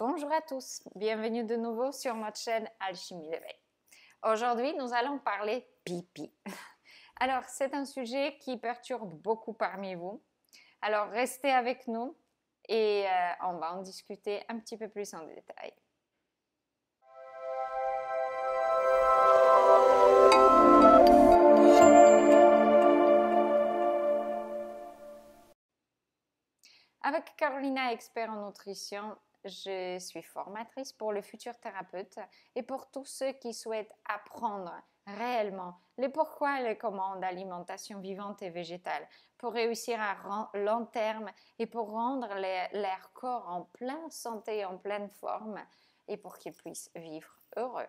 Bonjour à tous, bienvenue de nouveau sur notre chaîne Alchimie d'éveil. Aujourd'hui, nous allons parler pipi. Alors, c'est un sujet qui perturbe beaucoup parmi vous. Alors, restez avec nous et euh, on va en discuter un petit peu plus en détail. Avec Carolina, expert en nutrition, je suis formatrice pour le futur thérapeute et pour tous ceux qui souhaitent apprendre réellement les pourquoi et les comment d'alimentation vivante et végétale pour réussir à long terme et pour rendre leur corps en pleine santé, en pleine forme et pour qu'ils puissent vivre heureux.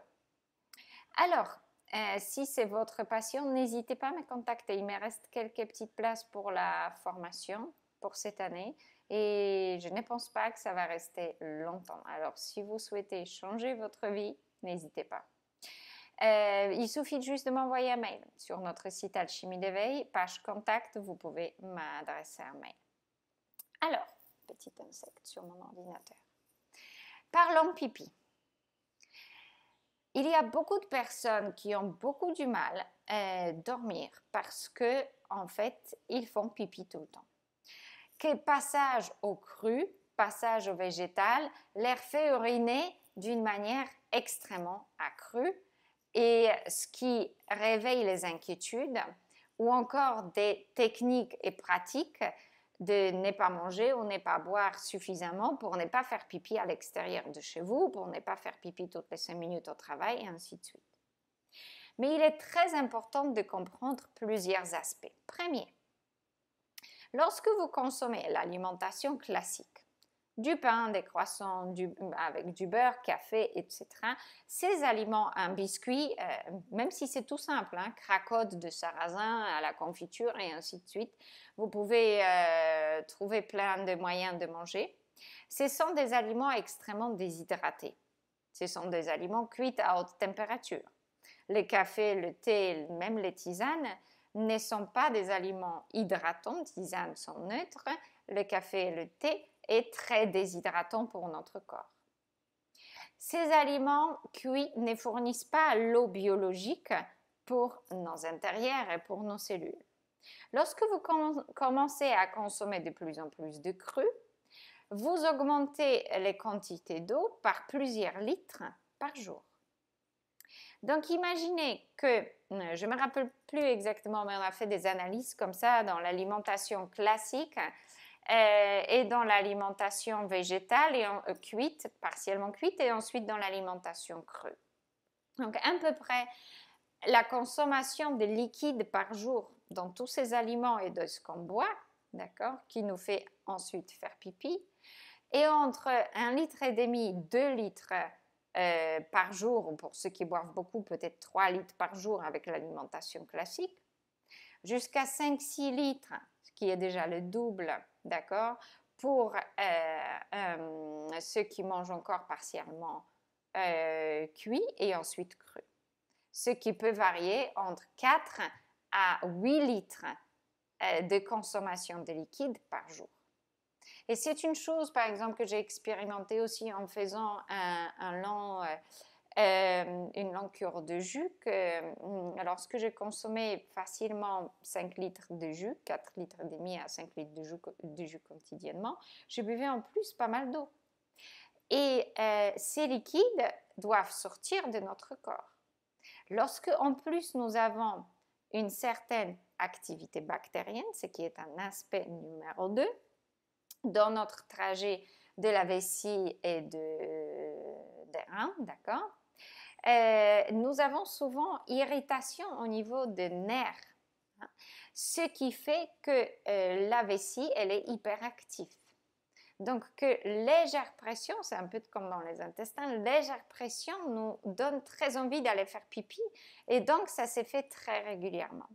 Alors, euh, si c'est votre passion, n'hésitez pas à me contacter. Il me reste quelques petites places pour la formation pour cette année et je ne pense pas que ça va rester longtemps. Alors si vous souhaitez changer votre vie, n'hésitez pas. Euh, il suffit juste de m'envoyer un mail sur notre site Alchimie d'éveil, page contact, vous pouvez m'adresser un mail. Alors, petit insecte sur mon ordinateur. Parlons pipi. Il y a beaucoup de personnes qui ont beaucoup du mal à euh, dormir parce que en fait, ils font pipi tout le temps que passage au cru, passage au végétal, l'air fait uriner d'une manière extrêmement accrue et ce qui réveille les inquiétudes ou encore des techniques et pratiques de ne pas manger ou ne pas boire suffisamment pour ne pas faire pipi à l'extérieur de chez vous, pour ne pas faire pipi toutes les cinq minutes au travail et ainsi de suite. Mais il est très important de comprendre plusieurs aspects. Premier, Lorsque vous consommez l'alimentation classique, du pain, des croissants avec du beurre, café, etc. Ces aliments, un biscuit, euh, même si c'est tout simple, hein, cracotte de sarrasin à la confiture et ainsi de suite, vous pouvez euh, trouver plein de moyens de manger. Ce sont des aliments extrêmement déshydratés. Ce sont des aliments cuits à haute température. Les cafés, le thé, même les tisanes ne sont pas des aliments hydratants, tisane sont neutres, le café et le thé est très déshydratant pour notre corps. Ces aliments cuits ne fournissent pas l'eau biologique pour nos intérieurs et pour nos cellules. Lorsque vous commencez à consommer de plus en plus de cru, vous augmentez les quantités d'eau par plusieurs litres par jour. Donc imaginez que, euh, je ne me rappelle plus exactement, mais on a fait des analyses comme ça dans l'alimentation classique euh, et dans l'alimentation végétale et en, euh, cuite, partiellement cuite, et ensuite dans l'alimentation crue. Donc à peu près la consommation de liquide par jour dans tous ces aliments et de ce qu'on boit, d'accord, qui nous fait ensuite faire pipi, et entre un litre et demi, 2 litres euh, par jour, pour ceux qui boivent beaucoup, peut-être 3 litres par jour avec l'alimentation classique, jusqu'à 5-6 litres, ce qui est déjà le double, d'accord, pour euh, euh, ceux qui mangent encore partiellement cuit et ensuite cru. Ce qui peut varier entre 4 à 8 litres de consommation de liquide par jour. Et c'est une chose, par exemple, que j'ai expérimenté aussi en faisant euh, euh, une longue cure de jus. Euh, que, lorsque j'ai consommé facilement 5 litres de jus, 4 litres et à 5 litres de jus, de jus quotidiennement, je buvais en plus pas mal d'eau. Et ces liquides doivent sortir de notre corps. Lorsque, en plus, nous avons une certaine activité bactérienne, ce qui est un aspect numéro 2, dans notre trajet de la vessie et de, des reins, d'accord euh, Nous avons souvent irritation au niveau des nerfs, hein, ce qui fait que euh, la vessie, elle est hyperactive. Donc que légère pression, c'est un peu comme dans les intestins, légère pression nous donne très envie d'aller faire pipi et donc ça s'est fait très régulièrement.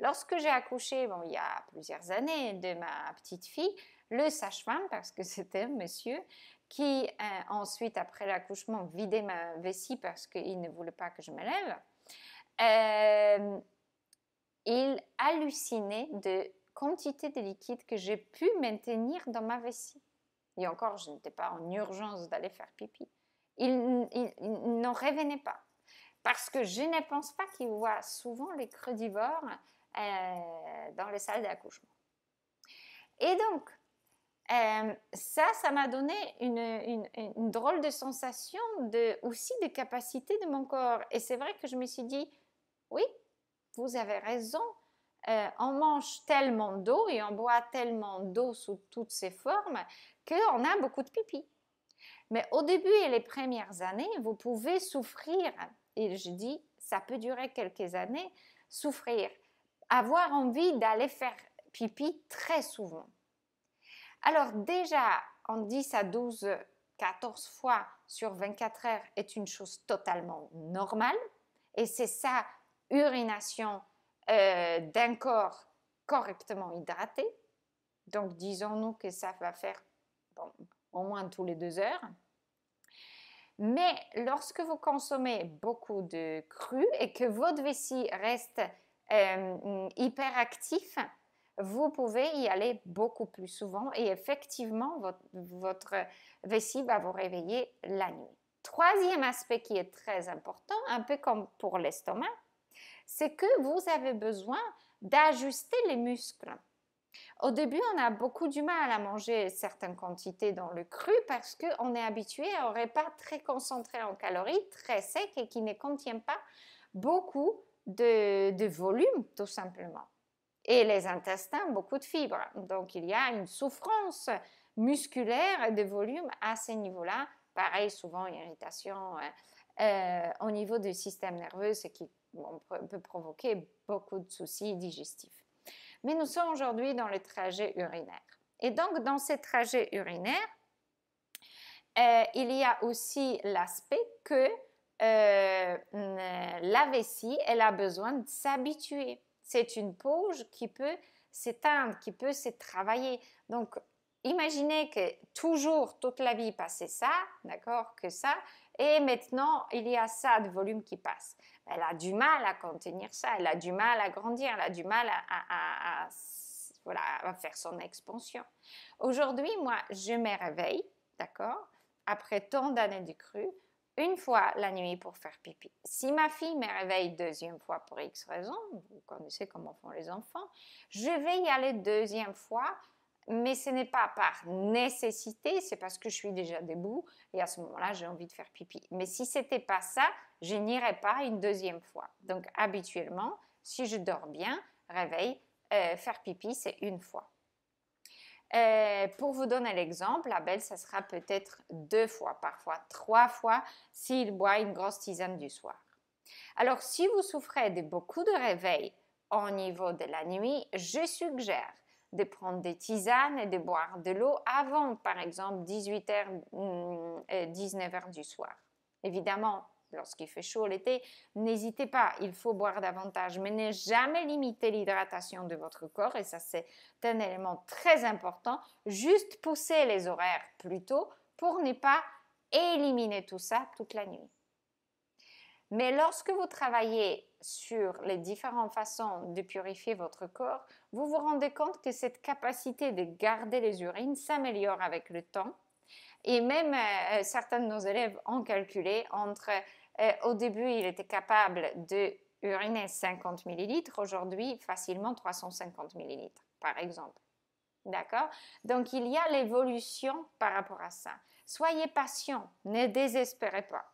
Lorsque j'ai accouché, il y a plusieurs années, de ma petite fille, le sage-femme, parce que c'était un monsieur, qui euh, ensuite, après l'accouchement, vidait ma vessie parce qu'il ne voulait pas que je me lève, euh, il hallucinait de quantité de liquide que j'ai pu maintenir dans ma vessie. Et encore, je n'étais pas en urgence d'aller faire pipi. Il, n'en revenait pas. Parce que je ne pense pas qu'il voit souvent les crudivores euh, dans les salles d'accouchement. Et donc, euh, ça, ça m'a donné une, drôle de sensation de, aussi de capacité de mon corps. Et c'est vrai que je me suis dit, oui, vous avez raison, euh, on mange tellement d'eau et on boit tellement d'eau sous toutes ses formes qu'on a beaucoup de pipi. Mais au début et les premières années, vous pouvez souffrir, et je dis, ça peut durer quelques années, souffrir avoir envie d'aller faire pipi très souvent. Alors déjà, en 10 à 12, 14 fois sur 24 heures est une chose totalement normale. Et c'est ça, urination euh, d'un corps correctement hydraté. Donc disons-nous que ça va faire au moins tous les deux heures. Mais lorsque vous consommez beaucoup de cru et que votre vessie reste euh, hyperactif, vous pouvez y aller beaucoup plus souvent et effectivement, votre, votre vessie va vous réveiller la nuit. Troisième aspect qui est très important, un peu comme pour l'estomac, c'est que vous avez besoin d'ajuster les muscles. Au début, on a beaucoup du mal à manger certaines quantités dans le cru parce qu'on est habitué à un repas très concentré en calories, très sec et qui ne contient pas beaucoup de, volume, tout simplement. Et les intestins, beaucoup de fibres. Donc, il y a une souffrance musculaire de volume à ces niveaux là Pareil, souvent, irritation euh, euh, au niveau du système nerveux, ce qui peut provoquer beaucoup de soucis digestifs. Mais nous sommes aujourd'hui dans le trajet urinaire. Et donc, dans ce trajet urinaire, euh, il y a aussi l'aspect que euh, euh, la vessie, elle a besoin de s'habituer. C'est une pause qui peut s'éteindre, qui peut se travailler. Donc, imaginez que toujours, toute la vie, passait ça, d'accord, que ça, et maintenant, il y a ça de volume qui passe. Elle a du mal à contenir ça, elle a du mal à grandir, elle a du mal à, faire son expansion. Aujourd'hui, moi, je me réveille, d'accord, après tant d'années de crue, une fois la nuit pour faire pipi. Si ma fille me réveille deuxième fois pour X raison, vous connaissez comment font les enfants, je vais y aller deuxième fois, mais ce n'est pas par nécessité, c'est parce que je suis déjà debout et à ce moment-là, j'ai envie de faire pipi. Mais si c'était pas ça, je n'irais pas une deuxième fois. Donc habituellement, si je dors bien, réveille, euh, faire pipi, c'est une fois. Euh, pour vous donner l'exemple, la belle, ça sera peut-être deux fois, parfois trois fois, s'il boit une grosse tisane du soir. Alors, si vous souffrez de beaucoup de réveil au niveau de la nuit, je suggère de prendre des tisanes et de boire de l'eau avant, par exemple, 18h, mm, euh, 19h du soir. Évidemment, lorsqu'il fait chaud l'été, n'hésitez pas, il faut boire davantage, mais ne jamais limiter l'hydratation de votre corps, et ça c'est un élément très important, juste pousser les horaires plus tôt pour ne pas éliminer tout ça toute la nuit. Mais lorsque vous travaillez sur les différentes façons de purifier votre corps, vous vous rendez compte que cette capacité de garder les urines s'améliore avec le temps. Et même euh, certains de nos élèves ont calculé entre euh, au début, il était capable de uriner 50 millilitres. Aujourd'hui, facilement 350 millilitres, par exemple. D'accord Donc, il y a l'évolution par rapport à ça. Soyez patient, ne désespérez pas.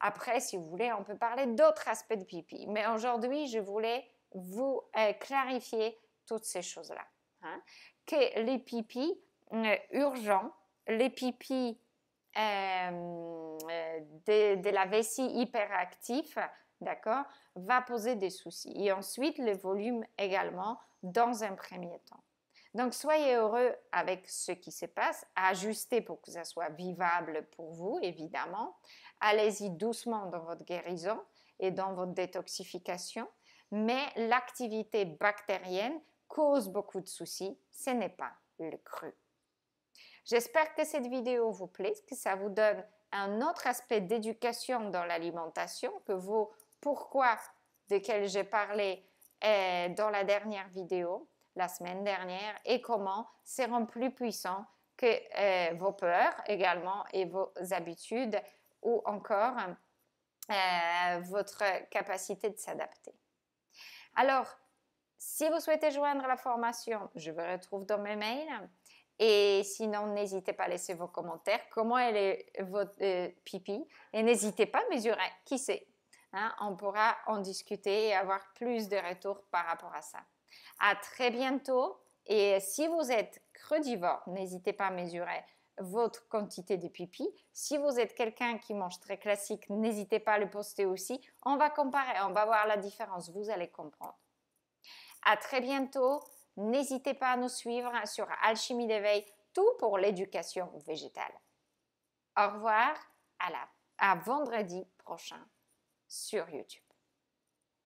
Après, si vous voulez, on peut parler d'autres aspects de pipi. Mais aujourd'hui, je voulais vous euh, clarifier toutes ces choses-là. Hein. Que les pipis euh, urgents, les pipis euh, euh, de, la vessie hyperactive, d'accord, va poser des soucis. Et ensuite, le volume également dans un premier temps. Donc, soyez heureux avec ce qui se passe, ajustez pour que ça soit vivable pour vous, évidemment. Allez-y doucement dans votre guérison et dans votre détoxification, mais l'activité bactérienne cause beaucoup de soucis, ce n'est pas le cru. J'espère que cette vidéo vous plaît, que ça vous donne un autre aspect d'éducation dans l'alimentation que vos pourquoi de quel j'ai parlé eh, dans la dernière vidéo, la semaine dernière, et comment seront plus puissants que eh, vos peurs également et vos habitudes ou encore eh, votre capacité de s'adapter. Alors, si vous souhaitez joindre la formation, je vous retrouve dans mes mails. Et sinon, n'hésitez pas à laisser vos commentaires. Comment est votre euh, pipi Et n'hésitez pas à mesurer. Qui sait hein, On pourra en discuter et avoir plus de retours par rapport à ça. À très bientôt. Et si vous êtes crudivore, n'hésitez pas à mesurer votre quantité de pipi. Si vous êtes quelqu'un qui mange très classique, n'hésitez pas à le poster aussi. On va comparer, on va voir la différence. Vous allez comprendre. À très bientôt. N'hésitez pas à nous suivre sur Alchimie d'éveil, tout pour l'éducation végétale. Au revoir, à, à vendredi prochain sur YouTube.